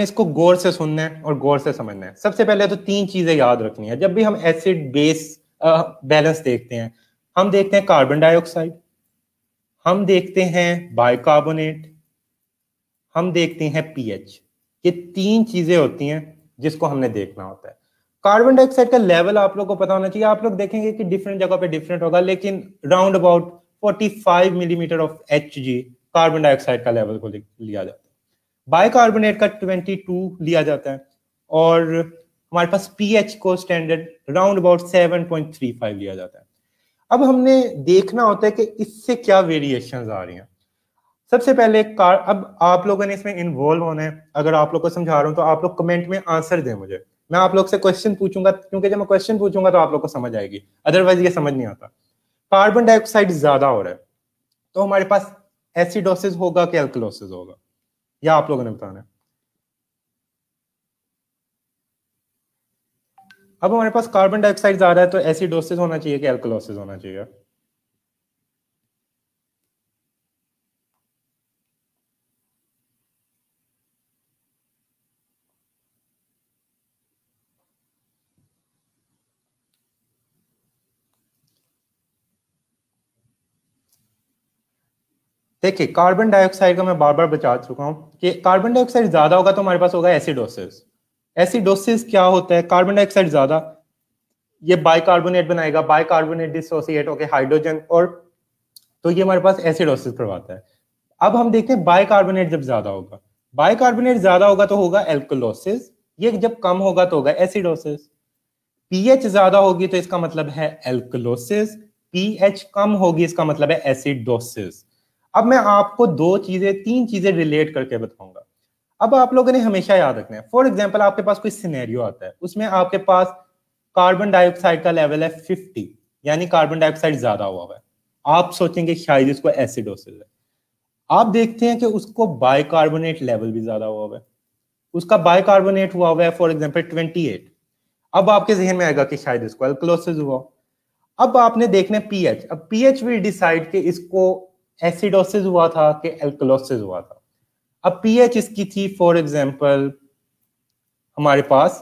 इसको गौर से सुनना है और गौर से समझना है सबसे पहले तो तीन चीजें याद रखनी है जब भी हम एसिड बेस बैलेंस देखते हैं हम देखते हैं कार्बन डाइऑक्साइड हम देखते हैं बाइकार्बोनेट हम देखते हैं पीएच ये तीन चीजें होती हैं जिसको हमने देखना होता है कार्बन डाइऑक्साइड का लेवल आप लोग को पता होना चाहिए आप लोग देखेंगे कि डिफरेंट जगह पे डिफरेंट होगा लेकिन round about 45 millimetre of H carbon dioxide level लेवल को लिया जाता है बाइकार्बोनेट का 22 लिया जाता है और हमारे पास पीएच को स्टैंडर्ड राउंड अबाउट 7.35 लिया जाता है अब हमने देखना होता है कि इससे क्या वेरिएशंस आ रही हैं सबसे पहले कार अब आप लोगों ने इसमें इन्वॉल्व होना है अगर आप लोग को समझा रहा हूँ तो आप लोग कमेंट में आंसर दें मुझे मैं आप लोग से क्वेश्चन पूछूंगा क्योंकि जब मैं क्वेश्चन पूछूंगा तो आप लोग को समझ आएगी अदरवाइज ये समझ नहीं आता कार्बन डाइऑक्साइड ज्यादा हो रहा है तो हमारे पास एसिडोसिस होगा कि एल्कलोसिस होगा या आप लोगों ने बताना है अब हमारे पास कार्बन डाइऑक्साइड ज्यादा है तो ऐसी डोसेज होना चाहिए कि एल्कोलोसेज होना चाहिए देखिए कार्बन डाइऑक्साइड का मैं बार बार बचा चुका हूँ कि कार्बन डाइऑक्साइड ज्यादा होगा तो हमारे पास होगा एसिडोसिस एसिडोसिस क्या होता है कार्बन डाइऑक्साइड ज्यादा ये बाइकार्बोनेट बनाएगा बाइकार्बोनेट डिसोसिएट होके हाइड्रोजन और तो ये हमारे पास एसिडोसिस करवाता है अब हम देखते हैं बाइकार्बोनेट जब ज्यादा होगा बाइकार्बोनेट ज्यादा होगा तो होगा एल्कोलोसिस ये जब कम होगा तो होगा एसिडोसिस पीएच ज्यादा होगी तो इसका मतलब है एल्कोलोसिस पीएच कम होगी इसका मतलब है एसिडोसिस अब मैं आपको दो चीजें तीन चीजें रिलेट करके बताऊंगा अब आप लोगों ने हमेशा याद रखना है फॉर एग्जाम्पल आपके पास कोई सिनेरियो आता है उसमें आपके पास कार्बन डाइऑक्साइड का लेवल है फिफ्टी यानी कार्बन डाइऑक्साइड ज्यादा हुआ हुआ है आप सोचेंगे शायद इसको एसिडोसिस है आप देखते हैं कि उसको बाइकार्बोनेट लेवल भी ज्यादा हुआ हुआ है उसका बाइकार्बोनेट हुआ हुआ है फॉर एग्जाम्पल ट्वेंटी एट अब आपके जहन में आएगा कि शायद इसको एल्कलोसिस हुआ अब आपने देखना है पीएच अब पीएच विल डिसाइड कि इसको एसिडोसिस हुआ था कि एल्कोलोसिस हुआ था अब पीएच इसकी थी फॉर एग्जांपल हमारे पास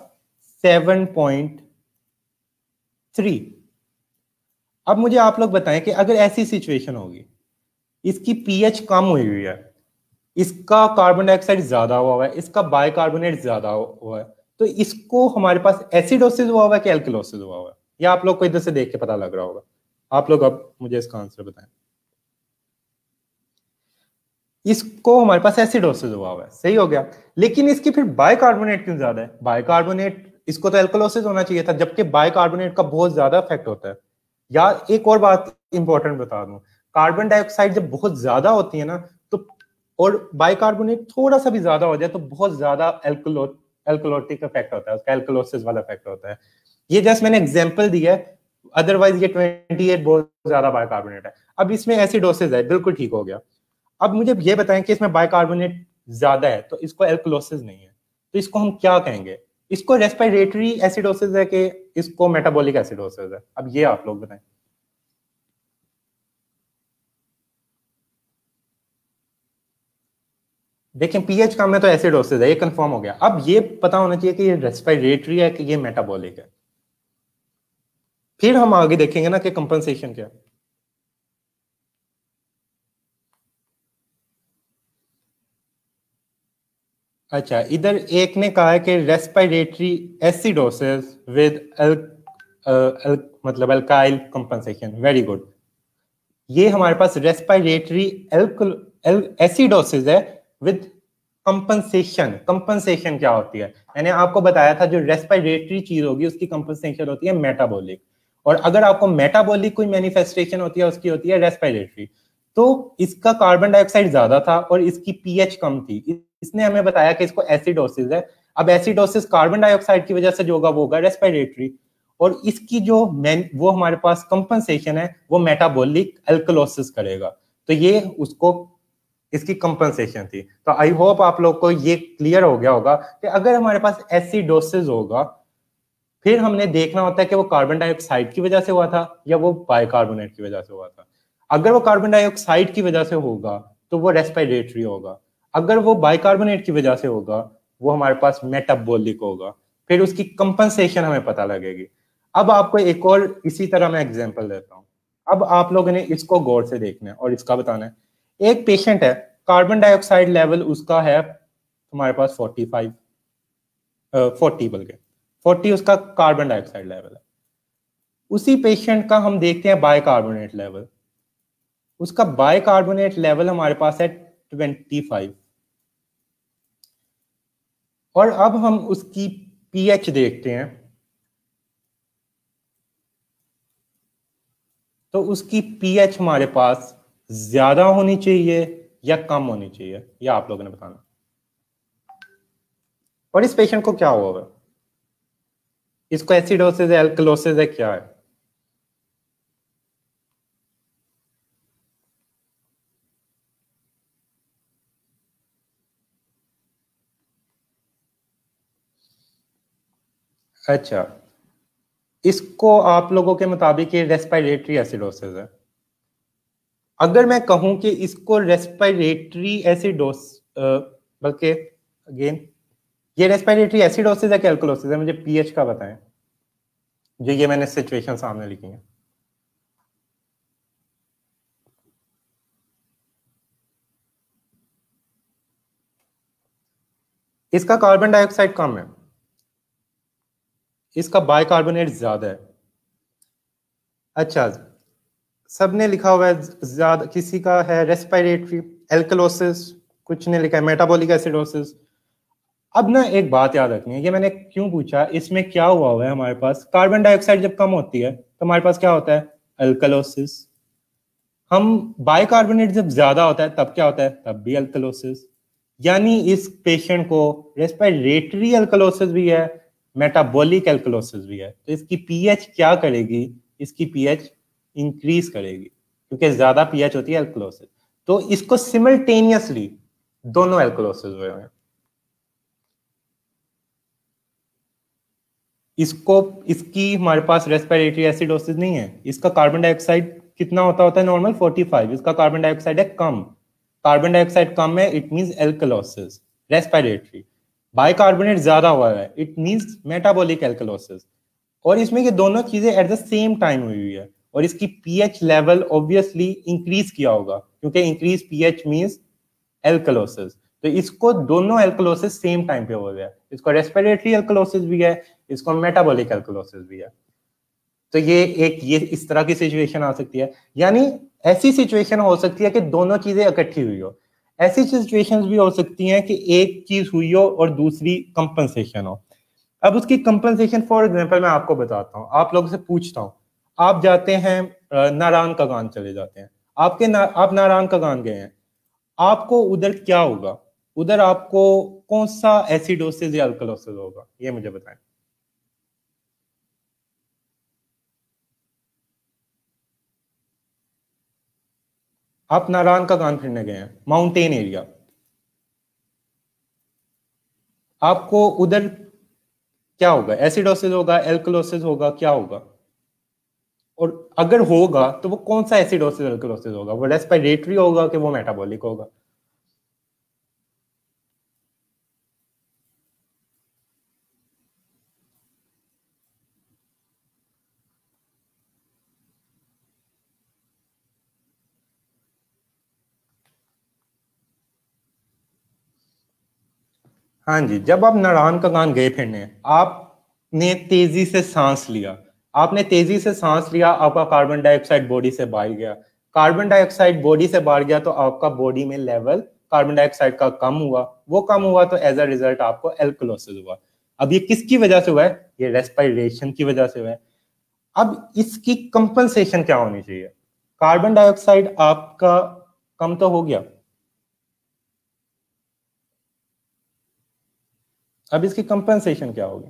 7.3 अब मुझे आप लोग बताएं कि अगर ऐसी सिचुएशन होगी इसकी पीएच कम हुई हुई है इसका कार्बन डाइऑक्साइड ज्यादा हुआ हुआ है इसका बाइकार्बोनेट ज्यादा हुआ है तो इसको हमारे पास एसिडोसिस हुआ हुआ है कि एल्कोलोसिस हुआ हुआ है या आप लोग को इधर से देख के पता लग रहा होगा आप लोग अब मुझे इसका आंसर बताएं इसको हमारे पास एसिडोसिस हुआ हुआ है सही हो गया लेकिन इसकी फिर बायकार्बोनेट क्यों ज्यादा है बायकार्बोनेट इसको तो एल्कोलोसिस होना चाहिए था जबकि बायकार्बोनेट का बहुत ज्यादा इफेक्ट होता है या एक और बात इंपॉर्टेंट बता दूं कार्बन डाइऑक्साइड जब बहुत ज्यादा होती है ना तो और बाइकार्बोनेट थोड़ा सा भी ज्यादा हो जाए तो बहुत ज्यादा एल्कोलो एल्कोलोटिक इफेक्ट होता है उसका एल्कोलोसिस वाला इफेक्ट होता है ये जस्ट मैंने एग्जाम्पल दिया है अदरवाइज ये ट्वेंटी एट बहुत ज्यादा बाइकार्बोनेट है अब इसमें डोसेज है बिल्कुल ठीक हो गया अब मुझे ये बताएं कि इसमें बाइकार्बोनेट ज्यादा है तो इसको एल्कोलोसिस नहीं है तो इसको हम क्या कहेंगे इसको रेस्पिरेटरी एसिडोसिस है कि इसको मेटाबॉलिक एसिडोसिस है अब ये आप लोग बताएं देखें पीएच कम है तो एसिडोसिस है ये कंफर्म हो गया अब ये पता होना चाहिए कि ये रेस्पिरेटरी है कि ये मेटाबॉलिक है फिर हम आगे देखेंगे ना कि कंपनसेशन क्या है अच्छा इधर एक ने कहा है कि रेस्पिरेटरी एसिडोसिस विद अल, अल, मतलब अल्काइल कंपनसेशन वेरी गुड ये हमारे पास रेस्पिरेटरी एसिडोसिस है विद कंपनसेशन कंपनसेशन क्या होती है मैंने आपको बताया था जो रेस्पिरेटरी चीज होगी उसकी कंपनसेशन होती है मेटाबॉलिक और अगर आपको मेटाबॉलिक कोई मैनिफेस्टेशन होती है उसकी होती है रेस्पिरेटरी तो इसका कार्बन डाइऑक्साइड ज्यादा था और इसकी पीएच कम थी इसने हमें बताया कि इसको एसिडोसिस है अब एसिडोसिस कार्बन डाइऑक्साइड की वजह से जो होगा वो होगा रेस्पिरेटरी और इसकी जो मेन वो हमारे पास कंपनसेशन है वो मेटाबॉलिक एल्कोलोसिस करेगा तो ये उसको इसकी कंपनसेशन थी तो आई होप आप लोग को ये क्लियर हो गया होगा कि अगर हमारे पास एसिडोसिस होगा फिर हमने देखना होता है कि वो कार्बन डाइऑक्साइड की वजह से हुआ था या वो बाइकार्बोनेट की वजह से हुआ था अगर वो कार्बन डाइऑक्साइड की वजह से होगा तो वो रेस्पिरेटरी होगा अगर वो बाइकार्बोनेट की वजह से होगा वो हमारे पास मेटाबोलिक होगा फिर उसकी कंपनसेशन हमें पता लगेगी अब आपको एक और इसी तरह मैं एग्जाम्पल देता हूँ अब आप लोगों ने इसको गौर से देखना है और इसका बताना है एक पेशेंट है कार्बन डाइऑक्साइड लेवल उसका है हमारे पास फोर्टी फाइव फोर्टी बल्कि फोर्टी उसका कार्बन डाइऑक्साइड लेवल है उसी पेशेंट का हम देखते हैं बाइकार्बोनेट लेवल उसका बाइकार्बोनेट लेवल हमारे पास है ट्वेंटी फाइव और अब हम उसकी पीएच देखते हैं तो उसकी पीएच हमारे पास ज्यादा होनी चाहिए या कम होनी चाहिए यह आप लोगों ने बताना और इस पेशेंट को क्या हुआ होगा इसको एसिडोसिस एल्कलोसिस है क्या है अच्छा इसको आप लोगों के मुताबिक ये रेस्पायरेटरी एसिडोसिस है अगर मैं कहूं कि इसको रेस्पायरेटरी एसिडोस बल्कि अगेन ये रेस्पायरेटरी एसिडोसिस है कैलकुलोसिस है मुझे पीएच का बताएं जो ये मैंने सिचुएशन सामने लिखी है इसका कार्बन डाइऑक्साइड कम है इसका बाइकार्बोनेट ज्यादा है अच्छा सबने लिखा हुआ है ज्यादा किसी का है रेस्पिरेटरी एल्कलोसिस कुछ ने लिखा है मेटाबॉलिक एसिडोसिस अब ना एक बात याद रखनी है ये मैंने क्यों पूछा इसमें क्या हुआ हुआ है हमारे पास कार्बन डाइऑक्साइड जब कम होती है तो हमारे पास क्या होता है अल्कलोसिस हम बाइकार्बोनेट जब ज्यादा होता है तब क्या होता है तब भी अल्कलोसिस यानी इस पेशेंट को रेस्पिरेटरी अल्कलोसिस भी है मेटाबॉलिक एल्कोलोसिस भी है तो इसकी पीएच क्या करेगी इसकी पीएच इंक्रीज करेगी क्योंकि ज्यादा पीएच होती है एल्कोलोसिस तो इसको सिमल्टेनियसली दोनों एल्कोलोसिस हुए हैं इसको इसकी हमारे पास रेस्पिरेटरी एसिडोसिस नहीं है इसका कार्बन डाइऑक्साइड कितना होता होता है नॉर्मल 45 इसका कार्बन डाइऑक्साइड है कम कार्बन डाइऑक्साइड कम है it means alkalosis respiratory bicarbonate ज्यादा हुआ है इट मीन्स मेटाबोलिक एल्कोलोसिस और इसमें ये दोनों चीजें एट द सेम टाइम हुई हुई है और इसकी पीएच लेवल ऑब्वियसली इंक्रीज किया होगा क्योंकि इंक्रीज पीएच मींस एल्कोलोसिस तो इसको दोनों एल्कोलोसिस सेम टाइम पे हो गया है इसको रेस्पिरेटरी एल्कोलोसिस भी है इसको मेटाबॉलिक एल्कोलोसिस भी है तो ये एक ये इस तरह की सिचुएशन आ सकती है यानी ऐसी सिचुएशन हो सकती है कि दोनों चीजें इकट्ठी हुई हो ऐसी सिचुएशंस भी हो सकती हैं कि एक चीज हुई हो और दूसरी कंपनसेशन हो अब उसकी कंपनसेशन फॉर एग्जाम्पल मैं आपको बताता हूँ आप लोगों से पूछता हूँ आप जाते हैं नारायण गान चले जाते हैं आपके ना, आप नारायण गान गए हैं आपको उधर क्या होगा उधर आपको कौन सा एसिडोसिस या अल्कलोसिस होगा ये मुझे बताएं आप नारायण का कान फिरने गए हैं माउंटेन एरिया आपको उधर क्या होगा एसिडोसिस होगा एल्कोलोसिस होगा क्या होगा और अगर होगा तो वो कौन सा एसिडोसिस एल्कोलोसिस होगा वो रेस्पिरेटरी होगा कि वो मेटाबॉलिक होगा हाँ जी जब आप नड़ान का गान गए फिरने आपने तेजी से सांस लिया आपने तेजी से सांस लिया आपका कार्बन डाइऑक्साइड बॉडी से बाहर गया कार्बन डाइऑक्साइड बॉडी से बाहर गया तो आपका बॉडी में लेवल कार्बन डाइऑक्साइड का कम हुआ वो कम हुआ तो एज अ रिजल्ट आपको एल्कोलोसिस हुआ अब ये किसकी वजह से हुआ है ये रेस्पायरेशन की वजह से हुआ है अब इसकी कंपनसेशन क्या होनी चाहिए कार्बन डाइऑक्साइड आपका कम तो हो गया अब इसकी कंपनसेशन क्या होगी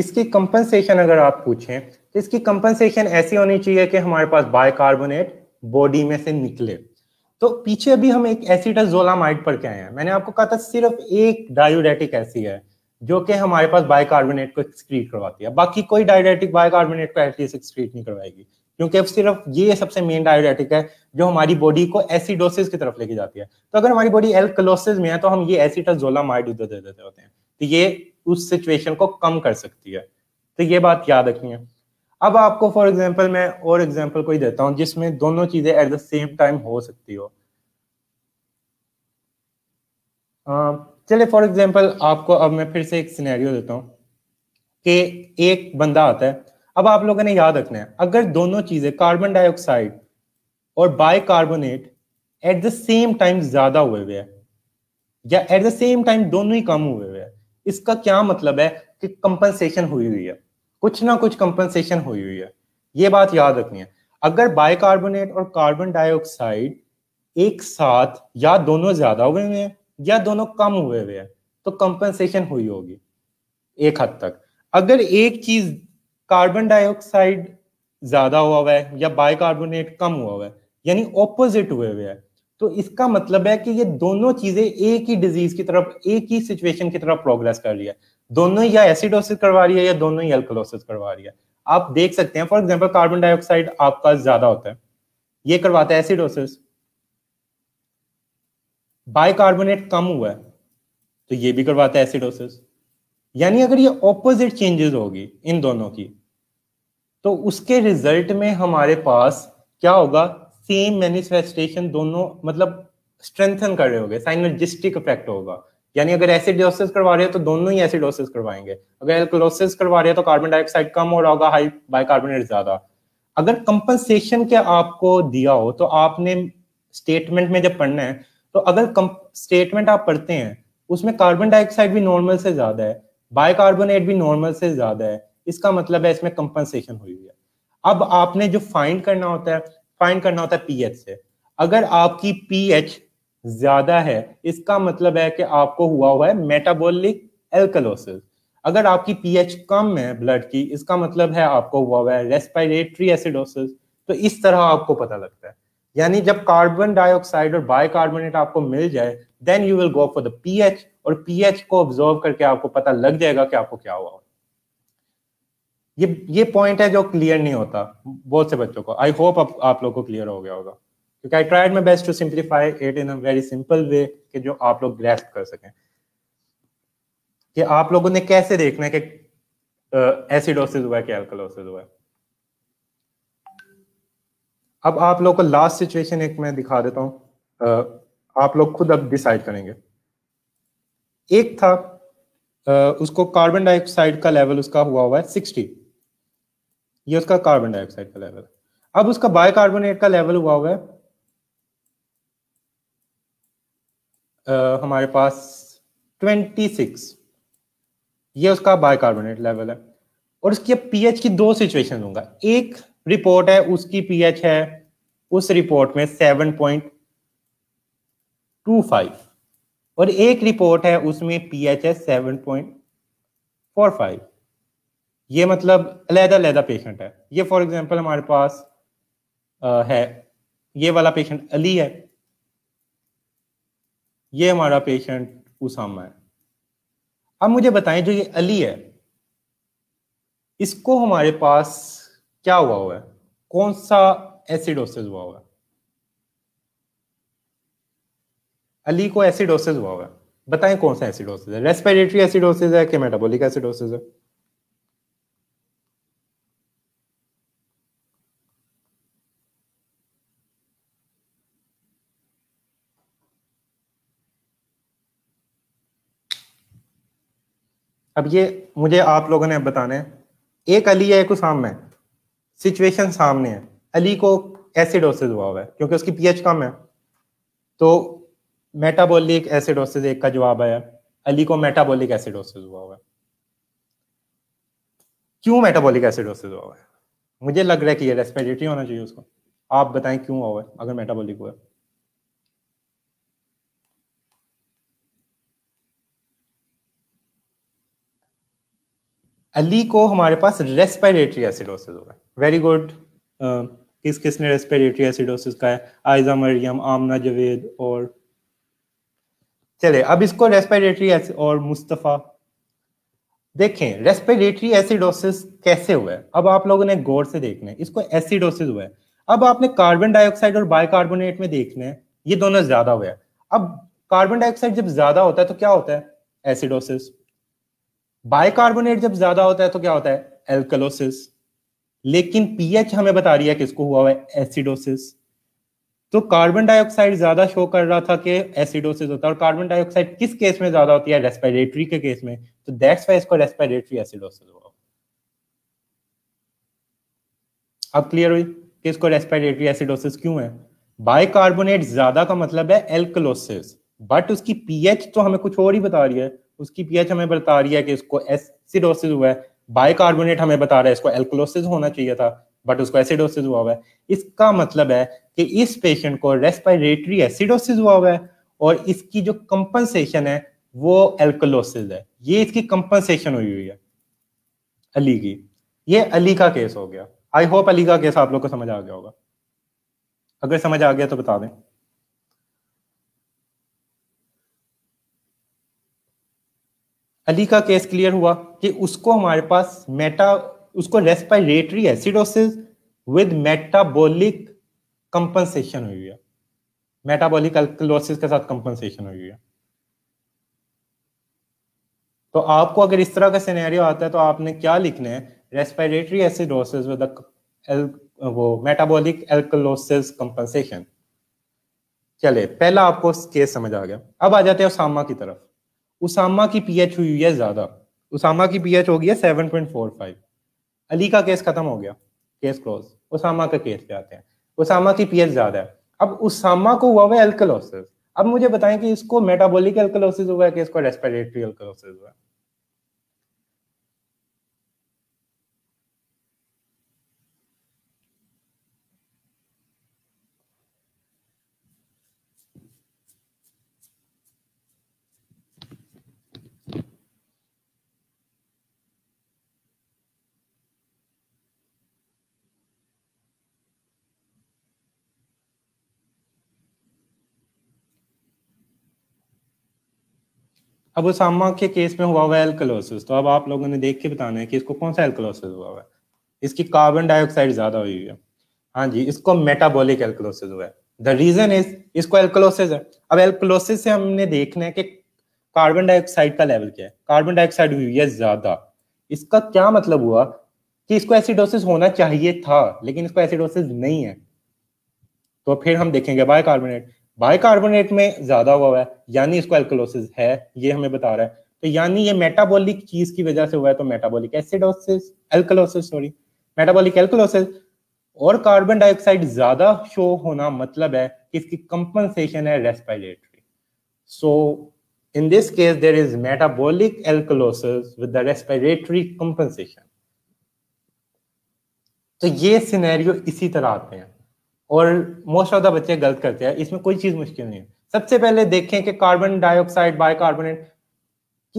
इसकी कंपनसेशन अगर आप पूछें तो इसकी कंपनसेशन ऐसी होनी चाहिए कि हमारे पास बाइकार्बोनेट बॉडी में से निकले तो पीछे अभी हम एक एसिटाजोलामाइड पर क्या हैं मैंने आपको कहा था सिर्फ एक डायोडेटिक ऐसी है जो कि हमारे पास बायकार्बोनेट को एक्सक्रीट करवाती है बाकी कोई डायोडेटिक बायकार्बोनेट को एटलीस्ट एक्सक्रीट नहीं करवाएगी क्योंकि अब सिर्फ ये सबसे मेन डायोडेटिक है जो हमारी बॉडी को एसिडोसिस की तरफ लेके जाती है तो अगर हमारी बॉडी एल्कलोसिस में है तो हम ये एसिटाजोलामाइड उधर दे देते होते हैं तो ये उस सिचुएशन को कम कर सकती है तो ये बात याद रखनी है अब आपको फॉर एग्जाम्पल मैं और एग्जाम्पल कोई देता हूँ जिसमें दोनों चीजें एट द सेम टाइम हो सकती हो चले फॉर एग्जाम्पल आपको अब मैं फिर से एक सिनेरियो देता हूँ कि एक बंदा आता है अब आप लोगों ने याद रखना है अगर दोनों चीजें कार्बन डाइऑक्साइड और bicarbonate at the same time ज्यादा हुए हुए है या एट द सेम टाइम दोनों ही कम हुए हुए हैं इसका क्या मतलब है कि कंपनसेशन हुई हुई है कुछ ना कुछ कंपनसेशन हुई हुई है ये बात याद रखनी है अगर बाइकार्बोनेट और कार्बन डाइऑक्साइड एक साथ या दोनों ज्यादा हुए हुए हैं या दोनों कम हुए हुए हैं तो कंपनसेशन हुई होगी एक हद तक अगर एक चीज कार्बन डाइऑक्साइड ज्यादा हुआ हुआ है या बाइकार्बोनेट कम हुआ हुआ है यानी ऑपोजिट हुए हुए है तो इसका मतलब है कि ये दोनों चीजें एक ही डिजीज की तरफ एक ही सिचुएशन की तरफ प्रोग्रेस कर रही है दोनों या एसिडोसिस करवा रही है या दोनों ही अल्कलोसिस करवा रही है आप देख सकते हैं फॉर एग्जाम्पल कार्बन डाइऑक्साइड आपका ज्यादा होता है ये करवाता है एसिडोसिस बाइकार्बोनेट कम हुआ है तो ये भी करवाता है एसिडोसिस यानी अगर ये ऑपोजिट चेंजेस होगी इन दोनों की तो उसके रिजल्ट में हमारे पास क्या होगा सेम मैनिफेस्टेशन दोनों मतलब स्ट्रेंथन कर रहे होंगे साइनर्जिस्टिक इफेक्ट होगा यानी अगर एसिडोसिस करवा रहे हो तो दोनों ही एसिडोसिस करवाएंगे अगर एल्कोलोसिस करवा रहे हो तो कार्बन डाइऑक्साइड कम हो रहा होगा हाई बाइकार्बोनेट ज्यादा अगर कंपनसेशन के आपको दिया हो तो आपने स्टेटमेंट में जब पढ़ना है तो अगर स्टेटमेंट आप पढ़ते हैं उसमें कार्बन डाइऑक्साइड भी नॉर्मल से ज्यादा है बाइकार्बोनेट भी नॉर्मल से ज्यादा है इसका मतलब है इसमें कंपनसेशन हुई है अब आपने जो फाइंड करना होता है फाइंड करना होता है पीएच से अगर आपकी पीएच ज्यादा है इसका मतलब है कि आपको हुआ हुआ है मेटाबॉलिक एल्कलोसिस अगर आपकी पीएच कम है ब्लड की इसका मतलब है आपको हुआ हुआ है रेस्पायरेटरी एसिडोसिस तो इस तरह आपको पता लगता है यानी जब कार्बन डाइऑक्साइड और बाइकार्बोनेट आपको मिल जाए then you will go for the pH और पीएच को ऑब्जर्व करके आपको पता लग जाएगा कि आपको क्या हुआ ये ये पॉइंट है जो क्लियर नहीं होता बहुत से बच्चों को आई होप आप, आप लोग को क्लियर हो गया होगा क्योंकि I tried my best to simplify it in a very simple way कि जो आप लोग ग्रेस्ट कर सकें कि आप लोगों ने कैसे देखना है कि एसिडोसिस हुआ है कि एल्कलोसिस हुआ है अब आप लोग को लास्ट सिचुएशन एक मैं दिखा देता uh, आप लोग खुद अब डिसाइड करेंगे एक था उसको कार्बन डाइऑक्साइड का लेवल उसका हुआ हुआ है सिक्सटी ये उसका कार्बन डाइऑक्साइड का लेवल अब उसका बायकार्बोनेट का लेवल हुआ हुआ है हमारे पास 26 ये उसका बाइकार्बोनेट लेवल है और उसकी अब पीएच की दो सिचुएशन दूंगा एक रिपोर्ट है उसकी पीएच है उस रिपोर्ट में 7.25 और एक रिपोर्ट है उसमें पीएच है 7.45 ये मतलब अलहदा अलहदा पेशेंट है ये फॉर एग्जांपल हमारे पास आ, है ये वाला पेशेंट अली है ये हमारा पेशेंट उसामा है अब मुझे बताएं जो ये अली है इसको हमारे पास क्या हुआ हुआ है कौन सा एसिडोसिस हुआ हुआ है अली को एसिडोसिस हुआ हुआ है बताएं कौन सा एसिडोसिस है रेस्पिरेटरी एसिडोसिस है कि मेटाबॉलिक एसिडोसिस है अब ये मुझे आप लोगों ने अब बताना है एक अली है एक उसाम है सिचुएशन सामने है अली को एसिडोसिस हुआ हुआ है क्योंकि उसकी पीएच कम है तो मेटाबॉलिक एसिडोसिस एक का जवाब आया अली को मेटाबॉलिक एसिडोसिस हुआ हुआ है क्यों मेटाबॉलिक एसिडोसिस हुआ हुआ है मुझे लग रहा है कि ये रेस्पिरेटरी होना चाहिए उसको आप बताएं क्यों हुआ है अगर मेटाबॉलिक हुआ है अली को हमारे पास रेस्पिरेटरी एसिडोसिस होगा वेरी गुड किस किस ने रेस्पिरेटरी एसिडोसिस का है आयजा मरियम आमना जवेद और चले अब इसको रेस्पिरेटरी और मुस्तफ़ा देखें रेस्पिरेटरी एसिडोसिस कैसे हुआ है अब आप लोगों ने गौर से देखना है इसको एसिडोसिस हुआ है अब आपने कार्बन डाइऑक्साइड और बाइकार्बोनेट में देखना है ये दोनों ज्यादा हुआ है अब कार्बन डाइऑक्साइड जब ज्यादा होता है तो क्या होता है एसिडोसिस बाइकार्बोनेट जब ज्यादा होता है तो क्या होता है एल्कलोसिस लेकिन पीएच हमें बता रही है किसको हुआ हुआ है एसिडोसिस तो कार्बन डाइऑक्साइड ज्यादा शो कर रहा था कि एसिडोसिस होता है और कार्बन डाइऑक्साइड किस केस में ज्यादा होती है रेस्पिरेटरी के केस में तो दैट्स वाई इसको रेस्पिरेटरी एसिडोसिस हुआ अब क्लियर हुई कि इसको रेस्पिरेटरी एसिडोसिस क्यों है बाइकार्बोनेट ज्यादा का मतलब है एल्कलोसिस बट उसकी पीएच तो हमें कुछ और ही बता रही है उसकी पीएच हमें बता रही है कि इसको एसिडोसिस हुआ है बाइकार्बोनेट हमें बता रहा है इसको एल्कोलोसिस होना चाहिए था बट उसको एसिडोसिस हुआ हुआ है इसका मतलब है कि इस पेशेंट को रेस्पिरेटरी एसिडोसिस हुआ हुआ है और इसकी जो कंपनसेशन है वो एल्कोलोसिस है ये इसकी कंपनसेशन हुई हुई है अली की ये अली का केस हो गया आई होप अली का केस आप लोग को समझ आ गया होगा अगर समझ आ गया तो बता दें अली का केस क्लियर हुआ कि उसको हमारे पास मेटा उसको respiratory acidosis with metabolic compensation हुई है मेटाबॉलिक अल्कलोसिस के साथ कंपनसेशन हुई है तो आपको अगर इस तरह का सिनेरियो आता है तो आपने क्या लिखना है रेस्पायरेटरी एसिडोसिस विद वो मेटाबॉलिक एल्कलोसिस कंपनसेशन चले पहला आपको केस समझ आ गया अब आ जाते हैं उसामा की तरफ उसामा की पीएच हुई हुई है ज्यादा उसामा की पीएच हो गई है फाइव अली का केस खत्म हो गया केस क्लोज उसामा का केस पे आते हैं उसामा की पीएच ज्यादा है अब उसामा को हुआ हुआ है एल्कलोसिस अब मुझे बताएं कि इसको मेटाबॉलिक एल्कलोसिस हुआ है कि इसको रेस्पिरेटरी एल्कलोसिस हुआ है अब उसामा के केस में हुआ हुआ एल्कोलोसिस तो अब आप लोगों ने देख के बताना है कि इसको कौन सा एल्कोलोसिस हुआ हुआ है इसकी कार्बन डाइऑक्साइड ज्यादा हुई है हाँ जी इसको मेटाबॉलिक एल्कोलोसिस हुआ है द रीजन इज इसको एल्कोलोसिस है अब एल्कोलोसिस से हमने देखना है कि कार्बन डाइऑक्साइड का लेवल क्या है कार्बन डाइऑक्साइड हुई है ज्यादा इसका क्या मतलब हुआ कि इसको एसिडोसिस होना चाहिए था लेकिन इसको एसिडोसिस नहीं है तो फिर हम देखेंगे बाय कार्बोनेट बाइकार्बोनेट में ज्यादा हुआ है यानी इसको एल्कोलोसिस है ये हमें बता रहा है तो यानी ये मेटाबॉलिक चीज की वजह से हुआ है तो metabolic acidosis alkalosis sorry metabolic alkalosis और कार्बन डाइऑक्साइड ज्यादा शो होना मतलब है कि इसकी कंपनसेशन है respiratory so in this case there is metabolic alkalosis with the respiratory compensation तो ये सिनेरियो इसी तरह आते हैं और मोस्ट ऑफ द बच्चे गलत करते हैं इसमें कोई चीज मुश्किल नहीं है सबसे पहले देखें कि कार्बन डाइऑक्साइड कार्बोनेट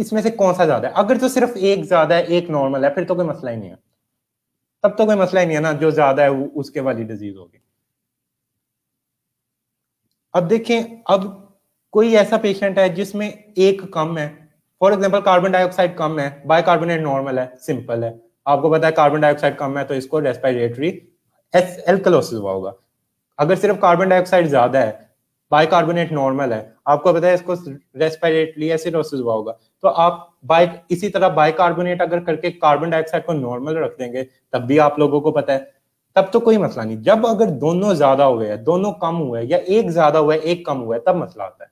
इसमें से कौन सा ज्यादा है अगर तो सिर्फ एक ज्यादा है एक नॉर्मल है फिर तो कोई मसला ही नहीं है तब तो कोई मसला ही नहीं है ना जो ज्यादा है उसके वाली डिजीज होगी अब देखें अब कोई ऐसा पेशेंट है जिसमें एक कम है फॉर एग्जाम्पल कार्बन डाइऑक्साइड कम है कार्बोनेट नॉर्मल है सिंपल है आपको पता है कार्बन डाइऑक्साइड कम है तो इसको रेस्पिरेटरी एल्कलोसिस हुआ होगा अगर सिर्फ कार्बन डाइऑक्साइड ज्यादा है बाइकार्बोनेट नॉर्मल है आपको पता है इसको रेस्पिरेटरी एसिडोसिस हुआ होगा तो आप बाई इसी तरह बाइकार्बोनेट अगर करके कार्बन डाइऑक्साइड को नॉर्मल रख देंगे तब भी आप लोगों को पता है तब तो कोई मसला नहीं जब अगर दोनों ज्यादा हुए हैं दोनों कम हुए हैं या एक ज्यादा हुआ है एक कम हुआ है तब मसला आता है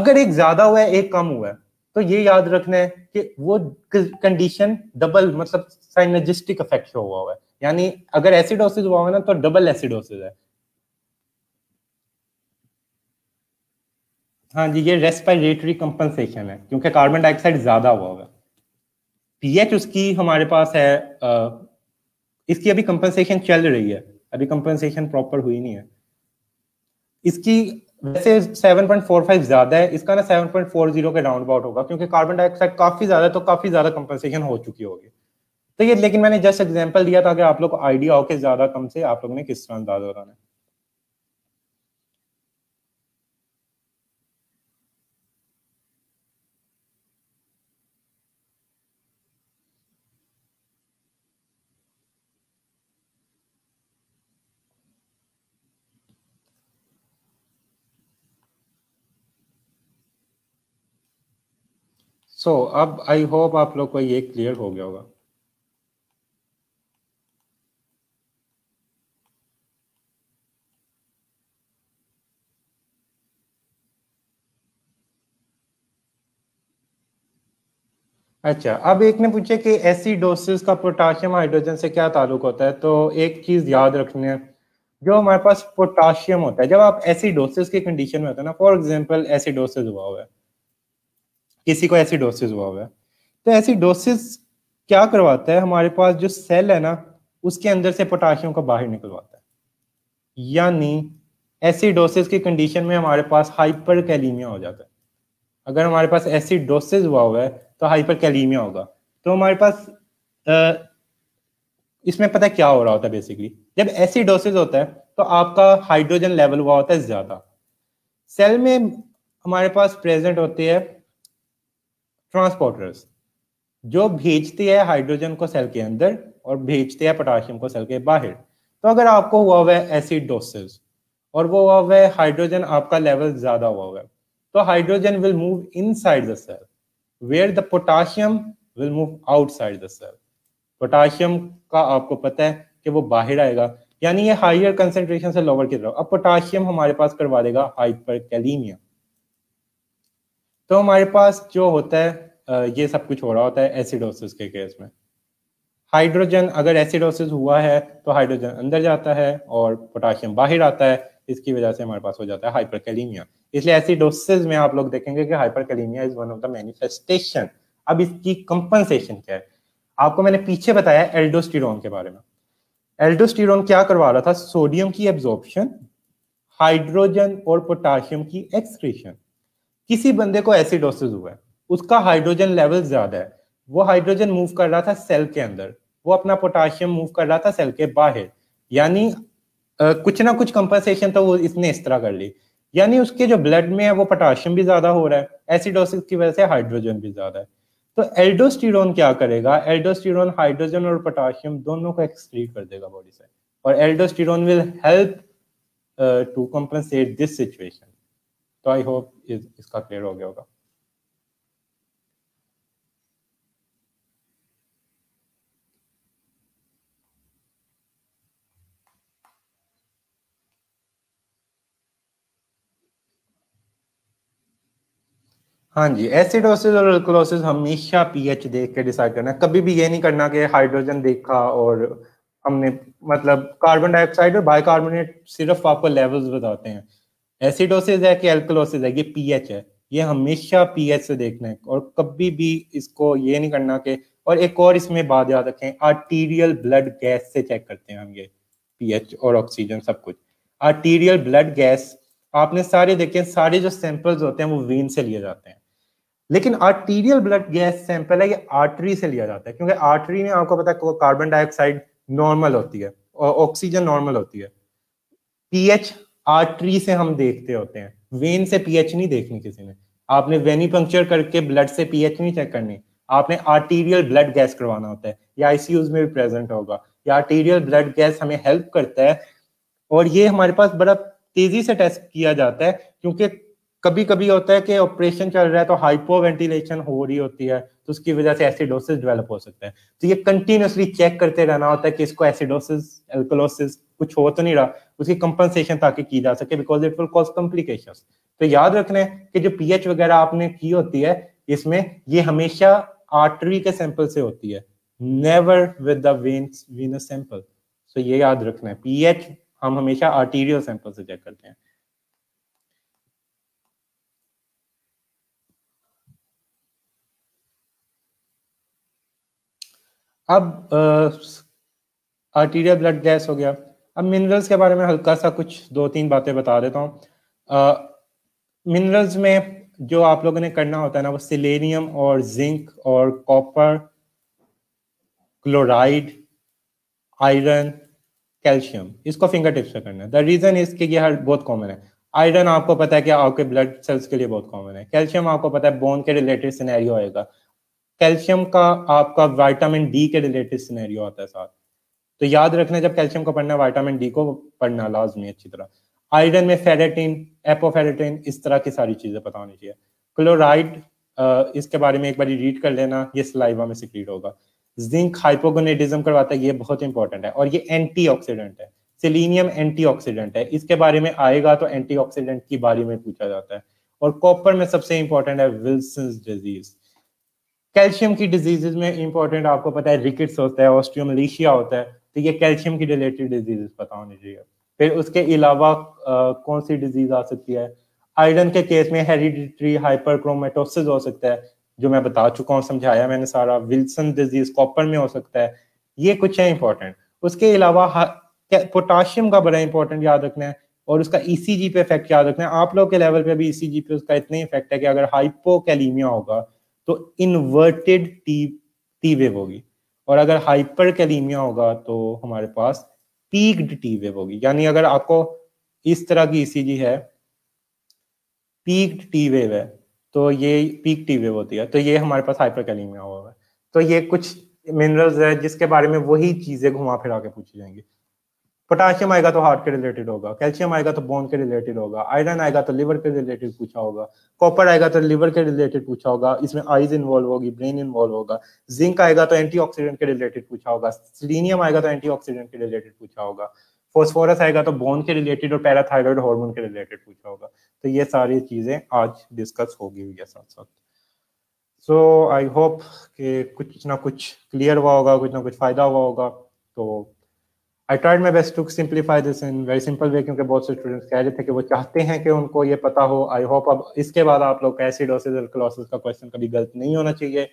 अगर एक ज्यादा हुआ है एक कम हुआ है तो ये याद रखना है कि वो कंडीशन डबल मतलब साइनजिस्टिक इफेक्ट हुआ हुआ है यानी अगर एसिडोसिस हुआ हुआ ना तो डबल एसिडोसिस है हाँ जी ये रेस्पायरेटरी कंपनसेशन है क्योंकि कार्बन डाइऑक्साइड ज्यादा हुआ हुआ पीएच उसकी हमारे पास है आ, इसकी अभी कंपनसेशन चल रही है अभी कंपनसेशन प्रॉपर हुई नहीं है इसकी वैसे 7.45 ज्यादा है इसका ना 7.40 के राउंड अबाउट होगा क्योंकि कार्बन डाइऑक्साइड काफी ज्यादा तो काफी ज्यादा कंपनसेशन हो चुकी होगी तो ये लेकिन मैंने जस्ट एग्जांपल दिया था कि आप लोग को आइडिया हो कि ज्यादा कम से आप लोग ने किस तरह अंदाजा लगाना है सो so, अब आई होप आप लोग को ये क्लियर हो गया होगा अच्छा अब एक ने पूछे कि एसिडोसिस का पोटाशियम हाइड्रोजन से क्या ताल्लुक होता है तो एक चीज याद रखनी है जो हमारे पास पोटाशियम होता है जब आप एसिडोसिस की कंडीशन में होते हैं ना फॉर एग्जांपल एसिडोसिस हुआ हुआ है किसी को एसिडोसिस हुआ हुआ है तो एसिडोसिस क्या करवाता है हमारे पास जो सेल है ना उसके अंदर से पोटाशियम को बाहर निकलवाता है यानी एसिडोसिस की कंडीशन में हमारे पास हाइपर कैलीमिया हो जाता है अगर हमारे पास एसिडोसिस हुआ हुआ है तो हाइपर कैलीमिया होगा तो हमारे पास आ, इसमें पता है क्या हो रहा होता है बेसिकली जब एसिडोसिस होता है तो आपका हाइड्रोजन लेवल हुआ होता है ज़्यादा सेल में हमारे पास प्रेजेंट होती है ट्रांसपोर्टर्स जो भेजते हैं हाइड्रोजन को सेल के अंदर और भेजते हैं पोटाशियम को सेल के बाहर तो अगर आपको हुआ हुआ है एसिड डोसेस और वो हुआ हुआ है हाइड्रोजन आपका लेवल ज्यादा हुआ हुआ है तो hydrogen will move inside the cell where the potassium will move side the cell potassium का आपको पता है कि वो बाहर आएगा यानी ये हायर कंसेंट्रेशन से लोअर की तरफ अब पोटाशियम हमारे पास करवा देगा हाइपर कैलीमिया तो हमारे पास जो होता है ये सब कुछ हो रहा होता है एसिडोसिस के केस में हाइड्रोजन अगर एसिडोसिस हुआ है तो हाइड्रोजन अंदर जाता है और पोटाशियम बाहर आता है इसकी वजह से हमारे पास हो जाता है हाइपरकैलीमिया इसलिए एसिडोसिस में आप लोग देखेंगे कि hyperkalaemia is one of the manifestation अब इसकी कंपनसेशन क्या है आपको मैंने पीछे बताया एल्डोस्टिरोन के बारे में एल्डोस्टिरोन क्या करवा रहा था सोडियम की एब्जॉर्प्शन हाइड्रोजन और पोटाशियम की एक्सक्रीशन किसी बंदे को एसिडोसिस हुआ है उसका हाइड्रोजन लेवल ज्यादा है वो हाइड्रोजन मूव कर रहा था सेल के अंदर वो अपना पोटाशियम मूव कर रहा था सेल के बाहर यानी कुछ ना कुछ कंपनसेशन तो वो इसने इस तरह कर ली यानी उसके जो ब्लड में है वो पोटाशियम भी ज्यादा हो रहा है एसिडोसिस की वजह से हाइड्रोजन भी ज्यादा है तो एल्डोस्टिरोन क्या करेगा एल्डोस्टिरोन हाइड्रोजन और पोटाशियम दोनों को एक्सक्रीट कर देगा बॉडी से और aldosterone will help to compensate this situation तो आई होप इस, इसका क्लियर हो गया होगा हाँ जी एसिडोसिस और अल्कोलोसिस हमेशा पीएच देख के डिसाइड करना है कभी भी ये नहीं करना कि हाइड्रोजन देखा और हमने मतलब कार्बन डाइऑक्साइड और बाइकार्बोनेट सिर्फ आपको लेवल्स बताते हैं एसिडोसिस है कि एल्कलोसिस है ये पीएच है ये हमेशा पीएच से देखना है और कभी भी इसको ये नहीं करना के और एक और इसमें बात याद रखें आर्टीरियल ब्लड गैस से चेक करते हैं हम ये पीएच और ऑक्सीजन सब कुछ आर्टीरियल ब्लड गैस आपने सारे देखे सारे जो सैंपल्स होते हैं वो वीन से लिए जाते हैं लेकिन आर्टीरियल ब्लड गैस सैंपल है ये आर्टरी से लिया जाता है क्योंकि आर्टरी में आपको पता है कार्बन डाइऑक्साइड नॉर्मल होती है और ऑक्सीजन नॉर्मल होती है पीएच आर्टरी से हम देखते होते हैं वेन से पीएच नहीं देखनी किसी ने आपने वेनी पंक्चर करके ब्लड से पीएच नहीं चेक करनी आपने आर्टीरियल ब्लड गैस करवाना होता है या आईसीयूज में भी प्रेजेंट होगा या आर्टीरियल ब्लड गैस हमें हेल्प करता है और ये हमारे पास बड़ा तेजी से टेस्ट किया जाता है क्योंकि कभी कभी होता है कि ऑपरेशन चल रहा है तो हाइपो वेंटिलेशन हो रही होती है तो उसकी वजह से एसिडोसिस डेवलप हो सकते हैं तो ये कंटिन्यूसली चेक करते रहना होता है कि इसको एसिडोसिस एल्कोलोसिस कुछ हो तो नहीं रहा उसकी कंपनसेशन ताकि की जा सके because it will cause complication तो याद रखना है कि जो पी वगैरह आपने की होती है इसमें ये हमेशा आर्टरी के सैंपल से होती है never with the veins venous sample so ये याद रखना है पीएच हम हमेशा आर्टीरियल सैंपल से चेक करते हैं अब आर्टीरिया ब्लड गैस हो गया अब मिनरल्स के बारे में हल्का सा कुछ दो तीन बातें बता देता हूँ मिनरल्स में जो आप लोगों ने करना होता है ना वो सिलेनियम और जिंक और कॉपर क्लोराइड आयरन कैल्शियम इसको फिंगर टिप्स पे करना है द रीज़न इज कि हर बहुत कॉमन है आयरन आपको पता है कि आपके ब्लड सेल्स के लिए बहुत कॉमन है कैल्शियम आपको पता है बोन के रिलेटेड सिनेरियो आएगा कैल्शियम का आपका विटामिन डी के रिलेटेड सिनेरियो आता है साथ तो याद रखना जब कैल्शियम को पढ़ना वाइटामिन डी को पढ़ना लाजमी अच्छी तरह आयरन में फेरेटिन एपोफेरेटिन इस तरह की सारी चीजें पता होनी चाहिए क्लोराइड इसके बारे में एक बार रीड कर लेना ये सलाइवा में सिक्रीट होगा जिंक हाइपोगोनेटिज्म करवाता है ये बहुत इंपॉर्टेंट है और ये एंटीऑक्सीडेंट है सिलीनियम एंटीऑक्सीडेंट है इसके बारे में आएगा तो एंटीऑक्सीडेंट के बारे में पूछा जाता है और कॉपर में सबसे इंपॉर्टेंट है विल्सन डिजीज़ कैल्शियम की डिजीजेज में इंपॉर्टेंट आपको पता है रिकेट्स होता है ऑस्ट्रियोमलेशिया होता है तो ये कैल्शियम की रिलेटेड डिजीजेस पता होनी चाहिए फिर उसके अलावा कौन सी डिजीज आ सकती है आयरन के केस में हेरिडिटरी हाइपरक्रोमेटोसिस हो सकता है जो मैं बता चुका हूँ समझाया मैंने सारा विल्सन डिजीज कॉपर में हो सकता है ये कुछ है इंपॉर्टेंट उसके अलावा पोटाशियम का बड़ा इंपॉर्टेंट याद रखना है और उसका ईसीजी e पे इफेक्ट याद रखना है आप लोग के लेवल पे भी ईसीजी e पे उसका इतना इफेक्ट है कि अगर हाइपोकैलीमिया होगा तो इनवर्टेड टी टी वेव होगी और अगर हाइपर कैलीमिया होगा तो हमारे पास पीक्ड टी वेव होगी यानी अगर आपको इस तरह की ईसीजी e है पीक्ड टी वेव है तो ये पीक टी वेव होती है तो ये हमारे पास हाइपर कैलीमिया हुआ है तो ये कुछ मिनरल्स है जिसके बारे में वही चीजें घुमा फिरा के पूछी जाएंगी पोटाशियम आएगा तो हार्ट के रिलेटेड होगा कैल्शियम आएगा तो बोन के रिलेटेड होगा आयरन आएगा तो लिवर के रिलेटेड पूछा होगा कॉपर आएगा तो लिवर के रिलेटेड पूछा होगा इसमें आइज इन्वॉल्व होगी ब्रेन इन्वॉल्व होगा जिंक आएगा तो एंटी के रिलेटेड पूछा होगा सिलीनियम आएगा तो एंटी के रिलेटेड पूछा होगा फोस्फोरस आएगा तो बोन के रिलेटेड और पैराथायरॉयड हार्मोन के रिलेटेड पूछा होगा तो ये सारी चीजें आज डिस्कस होगी है साथ साथ सो आई होप कि कुछ ना कुछ क्लियर हुआ होगा कुछ ना कुछ फायदा हुआ होगा तो I tried my best to simplify this in very simple way क्योंकि बहुत से स्टूडेंट्स कह रहे थे कि वो चाहते हैं कि उनको ये पता हो आई होप अब इसके बाद आप लोग और अल्कलोसिस का क्वेश्चन कभी गलत नहीं होना चाहिए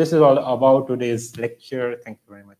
this is all about two days lecture thank you very much